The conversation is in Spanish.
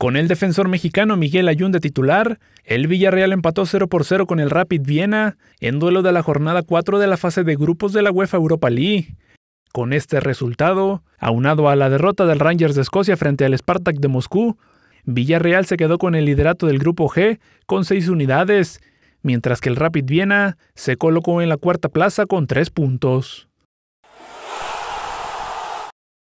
Con el defensor mexicano Miguel de titular, el Villarreal empató 0 por 0 con el Rapid Viena en duelo de la jornada 4 de la fase de grupos de la UEFA Europa League. Con este resultado, aunado a la derrota del Rangers de Escocia frente al Spartak de Moscú, Villarreal se quedó con el liderato del grupo G con 6 unidades, mientras que el Rapid Viena se colocó en la cuarta plaza con 3 puntos.